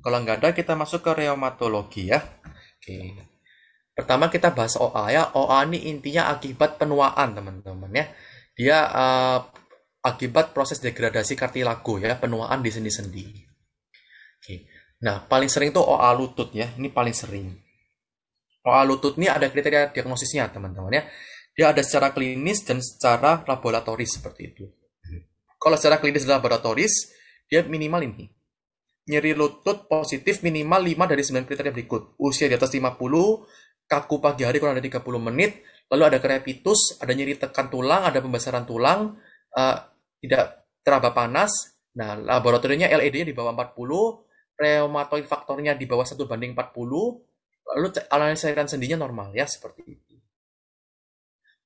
Kalau nggak ada kita masuk ke reumatologi ya. Oke. Pertama kita bahas OA ya. OA ini intinya akibat penuaan teman-teman ya. Dia uh, akibat proses degradasi kartilago ya, penuaan di sendi-sendi. Oke. Nah, paling sering tuh OA lutut ya. Ini paling sering. OA lutut ini ada kriteria diagnosisnya teman-teman ya. Dia ada secara klinis dan secara laboratoris seperti itu. Kalau secara klinis dan laboratoris, dia minimal ini nyeri lutut positif minimal 5 dari 9 kriteria berikut. Usia di atas 50, kaku pagi hari kurang dari 30 menit, lalu ada krepitus, ada nyeri tekan tulang, ada pembesaran tulang, uh, tidak teraba panas, nah laboratoriumnya led di bawah 40, rheumatoid faktornya di bawah 1 banding 40, lalu analisa cairan sendinya normal ya, seperti itu.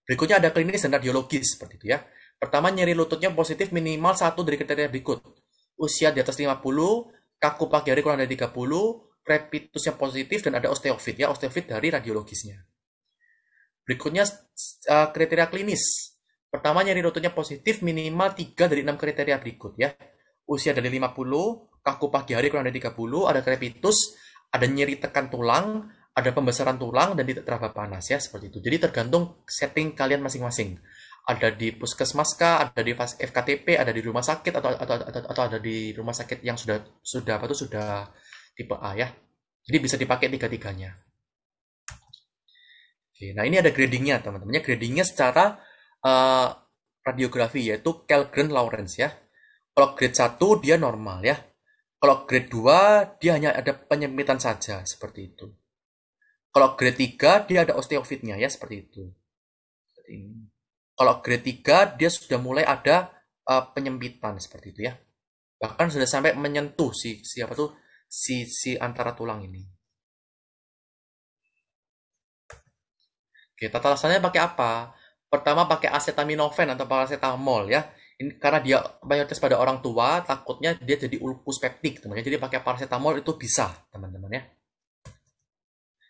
Berikutnya ada klinis dan radiologis, seperti itu ya. Pertama, nyeri lututnya positif minimal satu dari kriteria berikut. Usia di atas 50, kaku pagi hari kurang dari 30, yang positif, dan ada osteofit, ya, osteofit dari radiologisnya. Berikutnya eh, kriteria klinis. Pertama nyeri lututnya positif minimal 3 dari 6 kriteria berikut ya. Usia dari 50, kaku pagi hari kurang dari 30, ada krepitus, ada nyeri tekan tulang, ada pembesaran tulang dan tidak teraba panas ya seperti itu. Jadi tergantung setting kalian masing-masing ada di puskesmas kah, ada di FKTP, ada di rumah sakit atau atau, atau, atau ada di rumah sakit yang sudah sudah apa tuh sudah tipe A ya. Jadi bisa dipakai tiga-tiganya. Oke, nah ini ada gradingnya teman-temannya. Gradingnya secara uh, radiografi yaitu Kellgren Lawrence ya. Kalau grade 1 dia normal ya. Kalau grade 2 dia hanya ada penyempitan saja seperti itu. Kalau grade 3 dia ada osteofitnya ya seperti itu. Seperti ini. Kalau grade 3 dia sudah mulai ada uh, penyempitan seperti itu ya. Bahkan sudah sampai menyentuh si siapa tuh si si antara tulang ini. Oke, tata laksananya pakai apa? Pertama pakai acetaminophen atau paracetamol ya. Ini karena dia mayoritas pada orang tua, takutnya dia jadi ulkus peptik, teman-teman. Jadi pakai paracetamol itu bisa, teman-teman ya.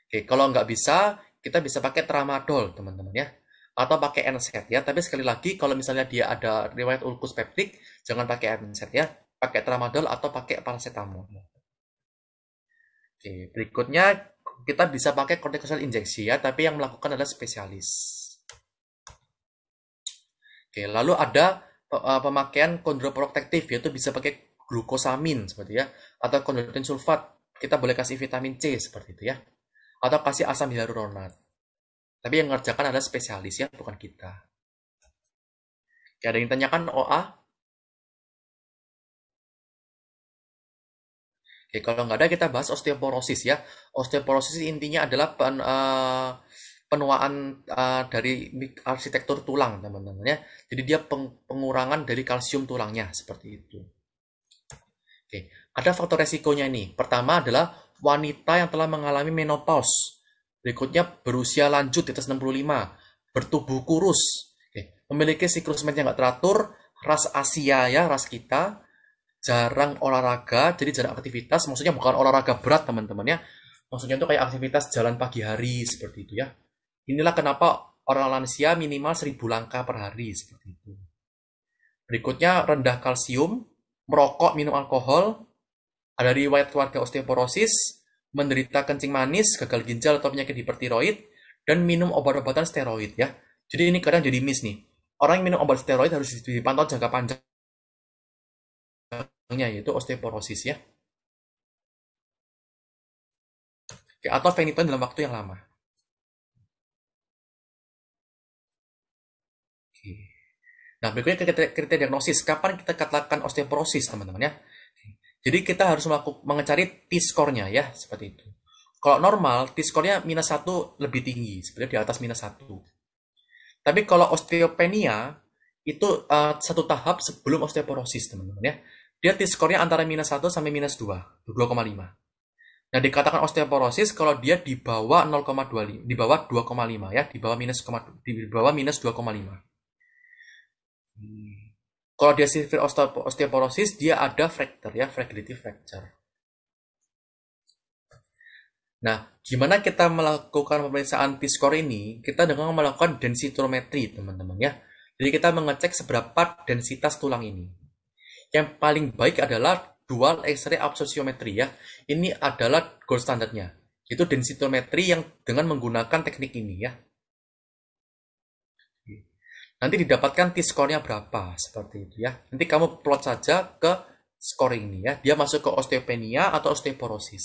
Oke, kalau nggak bisa, kita bisa pakai tramadol, teman-teman ya atau pakai NSAID ya. Tapi sekali lagi kalau misalnya dia ada riwayat ulkus peptik, jangan pakai NSAID ya, pakai tramadol atau pakai paracetamol. Oke, berikutnya kita bisa pakai corticosteroid injeksi ya, tapi yang melakukan adalah spesialis. Oke, lalu ada eh, pemakaian kondroprotektif yaitu bisa pakai glukosamin seperti ya atau kondroitin sulfat. Kita boleh kasih vitamin C seperti itu ya. Atau kasih asam hyaluronat. Tapi yang ngerjakan adalah spesialis ya, bukan kita. Ya, ada yang tanyakan OA? Oke, kalau nggak ada kita bahas osteoporosis ya. Osteoporosis intinya adalah pen, uh, penuaan uh, dari arsitektur tulang teman-teman ya. Jadi dia peng pengurangan dari kalsium tulangnya seperti itu. Oke, ada faktor resikonya ini. Pertama adalah wanita yang telah mengalami menopause. Berikutnya berusia lanjut di atas 65, bertubuh kurus, memiliki siklus med yang teratur, ras Asia ya, ras kita, jarang olahraga, jadi jarang aktivitas, maksudnya bukan olahraga berat teman-teman ya, maksudnya itu kayak aktivitas jalan pagi hari seperti itu ya. Inilah kenapa orang lansia minimal 1000 langkah per hari seperti itu. Berikutnya rendah kalsium, merokok, minum alkohol, ada riwayat keluarga osteoporosis, menderita kencing manis, gagal ginjal atau penyakit hipertiroid, dan minum obat-obatan steroid ya. Jadi ini kadang jadi miss nih. Orang yang minum obat steroid harus dipantau jangka panjangnya yaitu osteoporosis ya. Oke, atau venipen dalam waktu yang lama. Nah, berikutnya kriteria diagnosis. Kapan kita katakan osteoporosis, teman-teman ya? Jadi kita harus mengecari T-skornya ya, seperti itu. Kalau normal, T-skornya minus satu lebih tinggi, sebenarnya di atas minus satu. Tapi kalau osteopenia, itu uh, satu tahap sebelum osteoporosis, teman-teman ya. Dia T-skornya antara minus satu sampai minus 2, 2,5. Nah, dikatakan osteoporosis kalau dia di bawah 0,25, di bawah 2,5 ya, di bawah minus di bawah minus 2,5 kalau dia severe osteoporosis dia ada fracture ya fragility fracture nah gimana kita melakukan pemeriksaan t ini kita dengan melakukan densitometri teman-teman ya jadi kita mengecek seberapa densitas tulang ini yang paling baik adalah dual X-ray absorptiometri ya ini adalah gold standarnya itu densitometri yang dengan menggunakan teknik ini ya nanti didapatkan T skornya berapa seperti itu ya nanti kamu plot saja ke skor ini ya dia masuk ke osteopenia atau osteoporosis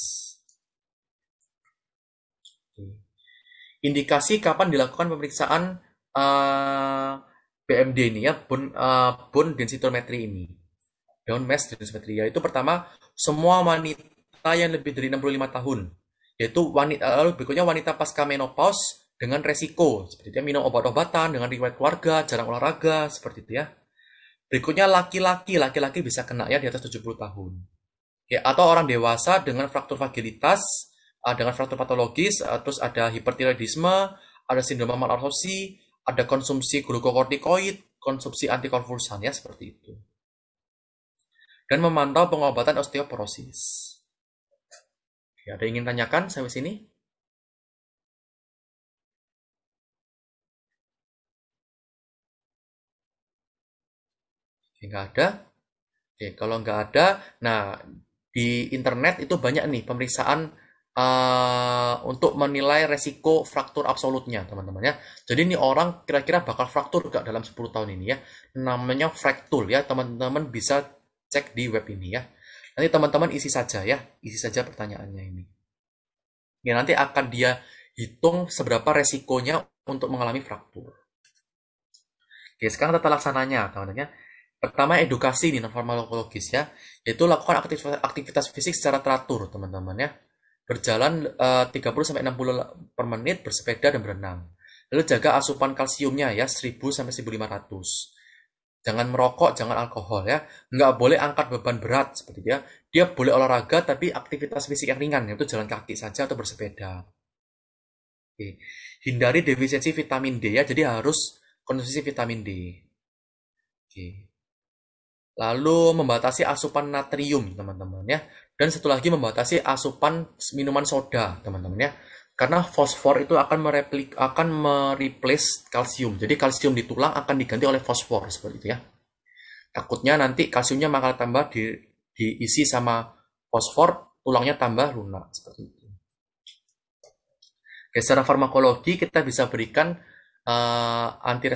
indikasi kapan dilakukan pemeriksaan uh, eh, BMD ini ya bone, uh, bone densitometry ini down mass ya. Itu pertama semua wanita yang lebih dari 65 tahun yaitu wanita lalu berikutnya wanita pasca menopause dengan resiko, seperti dia minum obat-obatan, dengan riwayat keluarga, jarang olahraga, seperti itu ya. Berikutnya laki-laki, laki-laki bisa kena ya di atas 70 tahun. Ya, atau orang dewasa dengan fraktur fragilitas eh, dengan fraktur patologis, eh, terus ada hipertiroidisme, ada sindrom malarhosi, ada konsumsi glukokortikoid, konsumsi antikonvulsan ya seperti itu. Dan memantau pengobatan osteoporosis. Ya, ada yang ingin tanyakan sampai sini? Ya, nggak ada Oke, kalau nggak ada nah di internet itu banyak nih pemeriksaan uh, untuk menilai resiko fraktur absolutnya teman-teman ya jadi ini orang kira-kira bakal fraktur nggak dalam 10 tahun ini ya namanya fraktur ya teman-teman bisa cek di web ini ya nanti teman-teman isi saja ya isi saja pertanyaannya ini ya nanti akan dia hitung seberapa resikonya untuk mengalami fraktur Oke, sekarang tata laksananya, teman-teman. Ya. Pertama edukasi nih farmakologis ya, yaitu lakukan aktivitas, aktivitas fisik secara teratur teman-teman ya. Berjalan eh, uh, 30 sampai 60 per menit, bersepeda dan berenang. Lalu jaga asupan kalsiumnya ya 1000 sampai 1500. Jangan merokok, jangan alkohol ya. Nggak boleh angkat beban berat seperti dia. Ya. Dia boleh olahraga tapi aktivitas fisik yang ringan yaitu jalan kaki saja atau bersepeda. Oke. Hindari defisiensi vitamin D ya. Jadi harus konsumsi vitamin D. Oke. Lalu membatasi asupan natrium, teman-teman ya. Dan satu lagi membatasi asupan minuman soda, teman-teman ya. Karena fosfor itu akan mereplik akan mereplace kalsium. Jadi kalsium di tulang akan diganti oleh fosfor seperti itu ya. Takutnya nanti kalsiumnya bakal tambah di, diisi sama fosfor, tulangnya tambah lunak seperti itu. Oke, secara farmakologi kita bisa berikan uh, eh, anti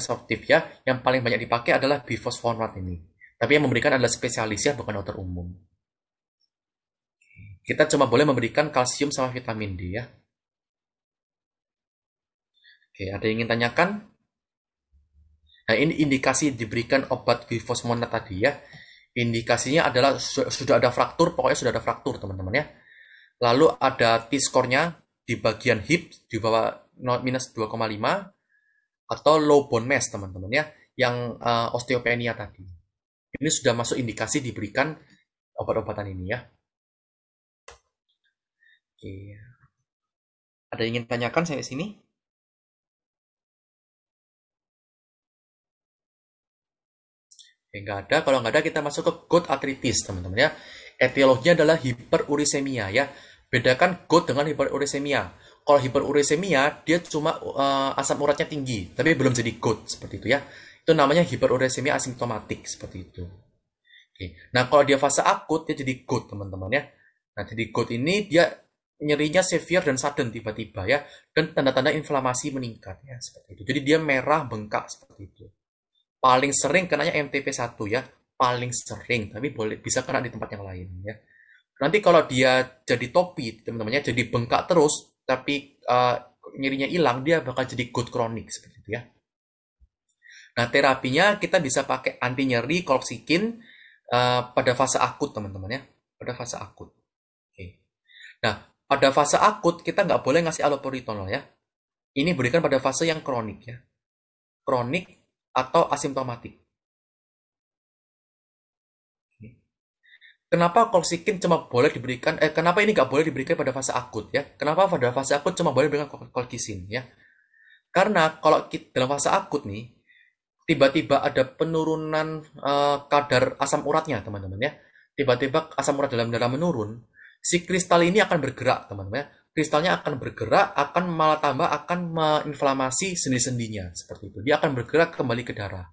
ya. Yang paling banyak dipakai adalah bifosfonat ini. Tapi yang memberikan adalah spesialis ya, bukan dokter umum. Kita cuma boleh memberikan kalsium sama vitamin D ya. Oke, ada yang ingin tanyakan? Nah, ini indikasi diberikan obat glifosmona tadi ya. Indikasinya adalah sudah ada fraktur, pokoknya sudah ada fraktur teman-teman ya. Lalu ada T-skornya di bagian hip di bawah minus 2,5 atau low bone mass teman-teman ya, yang uh, osteopenia tadi. Ini sudah masuk indikasi diberikan obat-obatan ini ya. Oke. Ada yang ingin tanyakan saya di sini? Enggak ada. Kalau nggak ada, kita masuk ke gout arthritis, teman-teman ya. Etiologinya adalah hiperurisemia ya. Bedakan gout dengan hiperurisemia. Kalau hiperurisemia, dia cuma uh, asam uratnya tinggi, tapi belum jadi gout, seperti itu ya. Itu namanya hiperuresemia asimptomatik seperti itu. Oke. Nah, kalau dia fase akut dia jadi gout teman-teman ya. Nah, jadi gout ini dia nyerinya severe dan sudden tiba-tiba ya dan tanda-tanda inflamasi meningkat ya seperti itu. Jadi dia merah bengkak seperti itu. Paling sering kenanya MTP1 ya, paling sering tapi boleh bisa kena di tempat yang lain ya. Nanti kalau dia jadi topi teman-temannya jadi bengkak terus tapi uh, nyerinya hilang dia bakal jadi good kronik seperti itu ya. Nah, terapinya kita bisa pakai anti nyeri kolpsikin uh, eh, pada fase akut, teman-teman ya. Pada fase akut. Okay. Nah, pada fase akut kita nggak boleh ngasih allopurinol ya. Ini berikan pada fase yang kronik ya. Kronik atau asimptomatik. Kenapa kolsikin cuma boleh diberikan, eh, kenapa ini nggak boleh diberikan pada fase akut ya? Kenapa pada fase akut cuma boleh diberikan kolkisin ya? Karena kalau kita, dalam fase akut nih, tiba-tiba ada penurunan uh, kadar asam uratnya, teman-teman ya. Tiba-tiba asam urat dalam darah menurun, si kristal ini akan bergerak, teman-teman ya. Kristalnya akan bergerak, akan malah tambah akan menginflamasi sendi-sendinya, seperti itu. Dia akan bergerak kembali ke darah.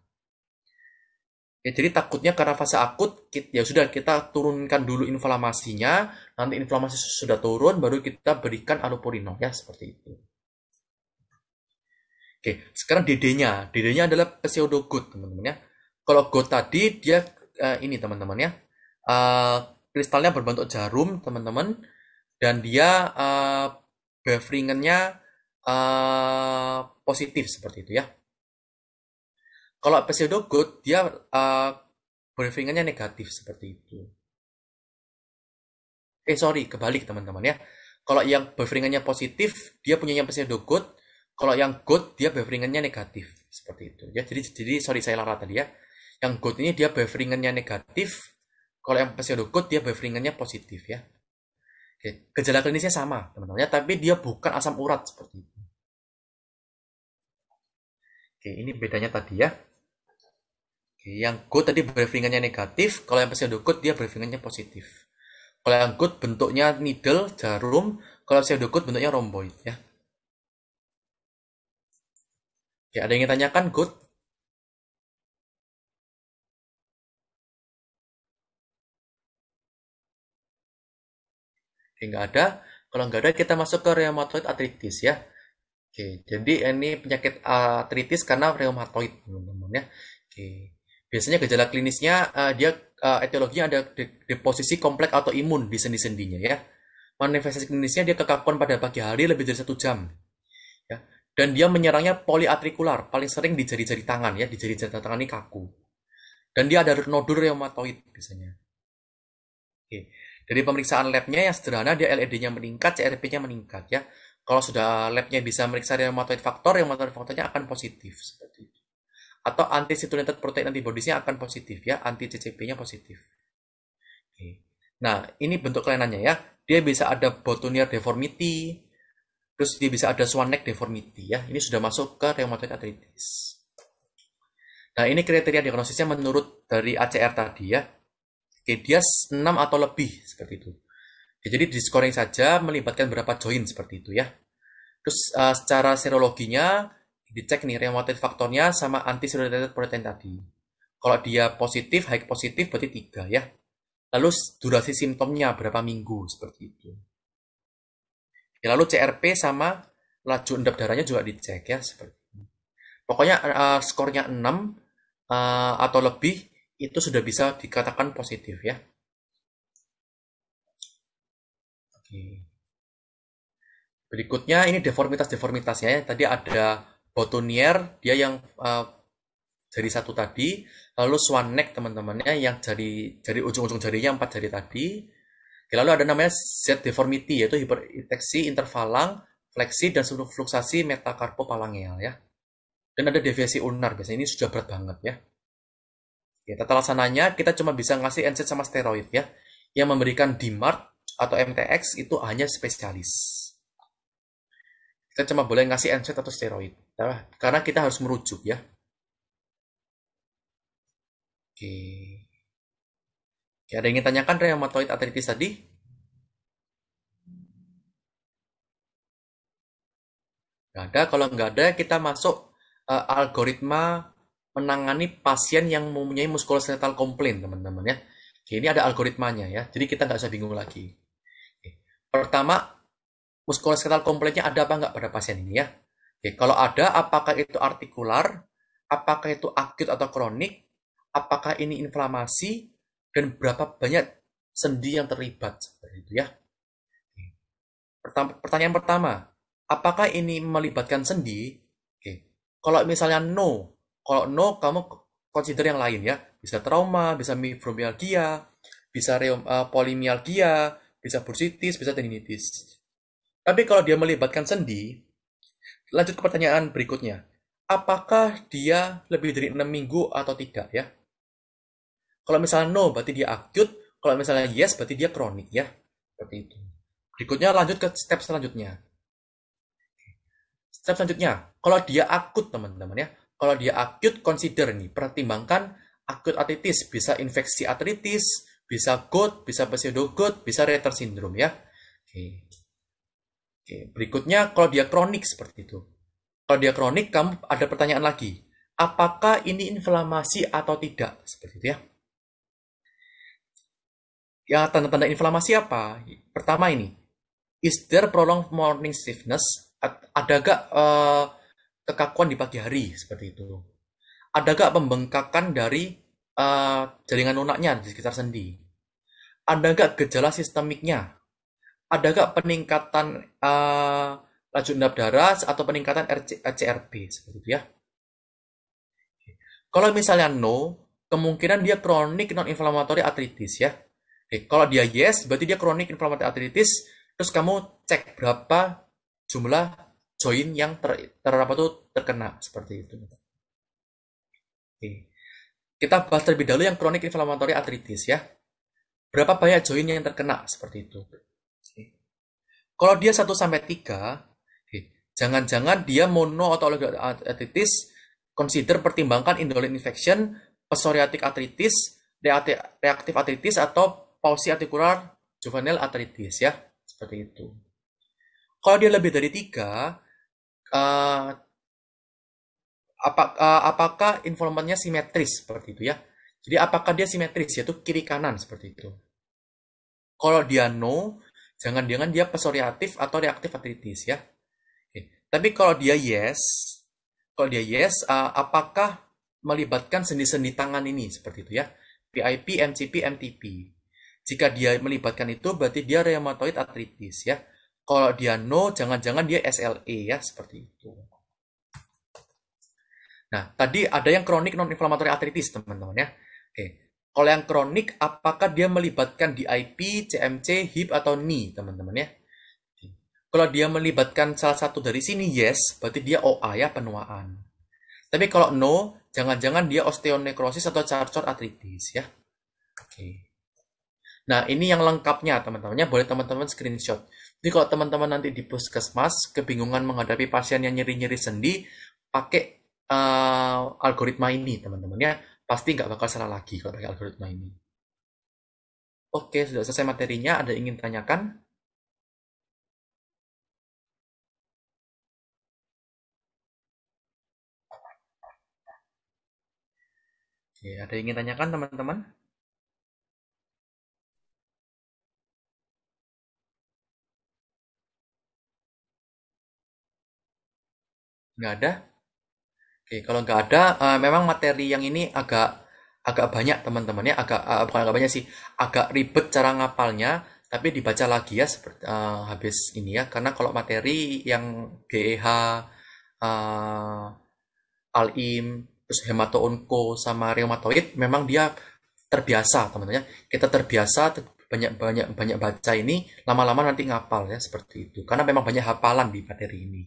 Ya, jadi takutnya karena fase akut, ya sudah kita turunkan dulu inflamasinya, nanti inflamasi sudah turun, baru kita berikan allopurinol, ya seperti itu. Oke, sekarang DD-nya. DD-nya adalah pseudo God, teman-teman ya. Kalau God tadi dia uh, ini teman-teman ya. Uh, kristalnya berbentuk jarum, teman-teman. Dan dia uh, eh, beveringannya uh, positif seperti itu ya. Kalau pseudo God dia uh, beveringannya negatif seperti itu. Eh sorry, kebalik teman-teman ya. Kalau yang beveringannya positif, dia punya yang pseudo God kalau yang good dia bufferingannya negatif seperti itu. Ya jadi jadi sorry saya lara tadi ya. Yang good ini dia bufferingannya negatif. Kalau yang pseudo good dia bufferingannya positif ya. Oke, gejala klinisnya sama teman-teman ya, tapi dia bukan asam urat seperti itu. Oke, ini bedanya tadi ya. Oke, yang good tadi briefingannya negatif, kalau yang pseudo good dia briefingannya positif. Kalau yang good bentuknya needle, jarum, kalau pseudo good bentuknya romboid ya oke ada yang ditanyakan, Good? Oke, nggak ada. Kalau nggak ada, kita masuk ke rheumatoid arthritis ya. Oke, jadi ini penyakit arthritis karena rheumatoid, teman-teman ya. Oke. Biasanya gejala klinisnya uh, dia uh, etiologinya ada de deposisi kompleks imun di sendi-sendinya ya. Manifestasi klinisnya dia kekakuan pada pagi hari lebih dari satu jam dan dia menyerangnya poliatrikular, paling sering di jari-jari tangan ya, di jari-jari tangan ini kaku. Dan dia ada nodul reumatoid biasanya. Oke. Dari pemeriksaan labnya yang sederhana, dia LED-nya meningkat, CRP-nya meningkat ya. Kalau sudah labnya bisa meriksa reumatoid faktor, reumatoid faktornya akan positif seperti itu. Atau anti citrullinated protein antibodiesnya akan positif ya, anti CCP-nya positif. Oke. Nah, ini bentuk kelainannya ya. Dia bisa ada botonier deformity, Terus dia bisa ada swan neck deformity ya. Ini sudah masuk ke rheumatoid arthritis. Nah, ini kriteria diagnosisnya menurut dari ACR tadi ya. Oke, dia 6 atau lebih seperti itu. Oke, ya, jadi di scoring saja melibatkan berapa join seperti itu ya. Terus uh, secara serologinya dicek nih rheumatoid faktornya sama anti protein tadi. Kalau dia positif, high positif berarti 3 ya. Lalu durasi simptomnya berapa minggu seperti itu. Ya, lalu CRP sama laju endap darahnya juga dicek ya seperti ini. Pokoknya uh, skornya 6 uh, eh, atau lebih itu sudah bisa dikatakan positif ya. Oke. Berikutnya ini deformitas-deformitasnya ya. Tadi ada Botonier, dia yang uh, jari satu tadi, lalu Swan Neck teman-temannya yang jari jari ujung-ujung jarinya empat jari tadi, Oke, lalu ada namanya Z deformity yaitu hiperinteksi interfalang, fleksi dan subluxasi metakarpopalangeal ya. Dan ada deviasi ulnar biasanya ini sudah berat banget ya. Ya, tata laksananya kita cuma bisa ngasih NSAID sama steroid ya. Yang memberikan DMARD atau MTX itu hanya spesialis. Kita cuma boleh ngasih NSAID atau steroid. Ya. Karena kita harus merujuk ya. Oke. Ya, ada yang ingin tanyakan reumatoid arthritis tadi? Nggak ada. Kalau nggak ada, kita masuk uh, algoritma menangani pasien yang mempunyai muskuloskeletal komplain, teman-teman ya. Ini ada algoritmanya ya. Jadi kita nggak usah bingung lagi. Oke. Pertama, muskuloskeletal komplainnya ada apa nggak pada pasien ini ya? Oke, kalau ada, apakah itu artikular? Apakah itu akut atau kronik? Apakah ini inflamasi? dan berapa banyak sendi yang terlibat seperti itu ya. Pertanyaan pertama, apakah ini melibatkan sendi? Oke. Kalau misalnya no, kalau no kamu consider yang lain ya, bisa trauma, bisa fibromialgia, bisa reum, uh, polimialgia, bisa bursitis, bisa tendinitis. Tapi kalau dia melibatkan sendi, lanjut ke pertanyaan berikutnya. Apakah dia lebih dari 6 minggu atau tidak ya? Kalau misalnya no, berarti dia akut. Kalau misalnya yes, berarti dia kronik ya. Seperti itu. Berikutnya lanjut ke step selanjutnya. Step selanjutnya, kalau dia akut teman-teman ya. Kalau dia akut, consider nih, pertimbangkan akut artritis. Bisa infeksi artritis, bisa gout, bisa pseudo gout, bisa Reiter syndrome ya. Oke. Oke, berikutnya kalau dia kronik seperti itu. Kalau dia kronik, kamu ada pertanyaan lagi apakah ini inflamasi atau tidak seperti itu ya Ya, tanda-tanda inflamasi apa? Pertama ini, is there prolonged morning stiffness? Ada gak uh, eh, kekakuan di pagi hari seperti itu? Ada gak pembengkakan dari uh, jaringan lunaknya di sekitar sendi? Ada gak gejala sistemiknya? Ada gak peningkatan uh, laju endap darah atau peningkatan RC, seperti itu ya? Kalau misalnya no, kemungkinan dia kronik non inflammatory arthritis ya. Oke, kalau dia yes, berarti dia kronik inflammatory arthritis. Terus kamu cek berapa jumlah join yang ter, ter apa tuh terkena seperti itu. Oke. Kita bahas terlebih dahulu yang kronik inflammatory arthritis ya. Berapa banyak join yang terkena seperti itu. Oke. Kalau dia 1 sampai 3, jangan-jangan dia mono atau arthritis, consider pertimbangkan indolent infection, psoriatic arthritis, reaktif arthritis atau palsi artikular, juvenile arthritis ya, seperti itu. Kalau dia lebih dari tiga, uh, apakah, uh, apakah informannya simetris seperti itu ya? Jadi apakah dia simetris yaitu kiri kanan seperti itu. Kalau dia no, jangan-jangan dia psoriatif atau reaktif artritis ya. Oke. Tapi kalau dia yes, kalau dia yes, uh, apakah melibatkan sendi-sendi tangan ini seperti itu ya? PIP, MCP, MTP. Jika dia melibatkan itu berarti dia rheumatoid arthritis ya. Kalau dia no, jangan-jangan dia SLE ya, seperti itu. Nah, tadi ada yang kronik non-inflammatory arthritis, teman-teman ya. Oke. Kalau yang kronik, apakah dia melibatkan DIP, CMC, HIP, atau knee teman-teman ya? Kalau dia melibatkan salah satu dari sini, yes, berarti dia OA ya, penuaan. Tapi kalau no, jangan-jangan dia osteonekrosis atau charcot arthritis ya. Oke. Nah, ini yang lengkapnya teman-temannya boleh teman-teman screenshot. Jadi kalau teman-teman nanti di puskesmas kebingungan menghadapi pasien yang nyeri-nyeri sendi, pakai uh, algoritma ini teman teman Ya, pasti nggak bakal salah lagi kalau pakai algoritma ini. Oke, sudah selesai materinya. Ada ingin tanyakan? Oke, ada ingin tanyakan teman-teman? nggak ada oke kalau nggak ada uh, memang materi yang ini agak agak banyak teman-temannya agak uh, bukan agak banyak sih agak ribet cara ngapalnya tapi dibaca lagi ya seperti, uh, habis ini ya karena kalau materi yang GEH e uh, alim terus hematoonko sama reumatoid memang dia terbiasa teman-teman ya. kita terbiasa ter banyak banyak banyak baca ini lama-lama nanti ngapal ya seperti itu karena memang banyak hafalan di materi ini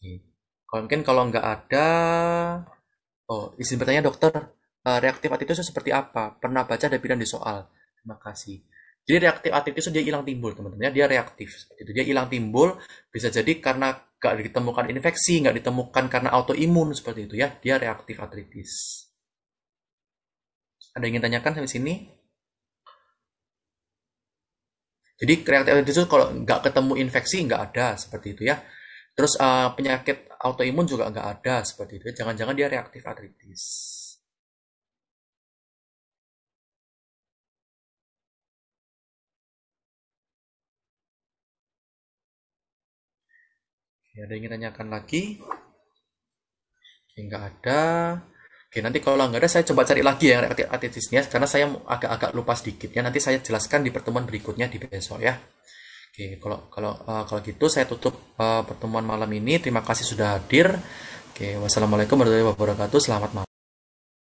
gitu. Kalau mungkin kalau nggak ada, oh izin bertanya dokter, eh, reaktif attitude seperti apa? Pernah baca ada bilang di soal. Terima kasih. Jadi reaktif attitude dia hilang timbul teman-teman. Ya. Dia reaktif Jadi itu. Dia hilang timbul bisa jadi karena nggak ditemukan infeksi, nggak ditemukan karena autoimun seperti itu ya. Dia reaktif artritis. Ada yang ingin tanyakan sampai sini? Jadi reaktif attitude kalau nggak ketemu infeksi nggak ada seperti itu ya. Terus uh, penyakit autoimun juga nggak ada seperti itu. Jangan-jangan dia reaktif artritis. Oke, ada yang ingin tanyakan lagi? Oke, nggak ada. Oke, nanti kalau nggak ada saya coba cari lagi yang reaktif artritisnya karena saya agak-agak lupa sedikit ya. Nanti saya jelaskan di pertemuan berikutnya di besok ya. Oke, kalau kalau eh, kalau gitu saya tutup eh, pertemuan malam ini. Terima kasih sudah hadir. Oke, wassalamualaikum warahmatullahi wabarakatuh. Selamat malam.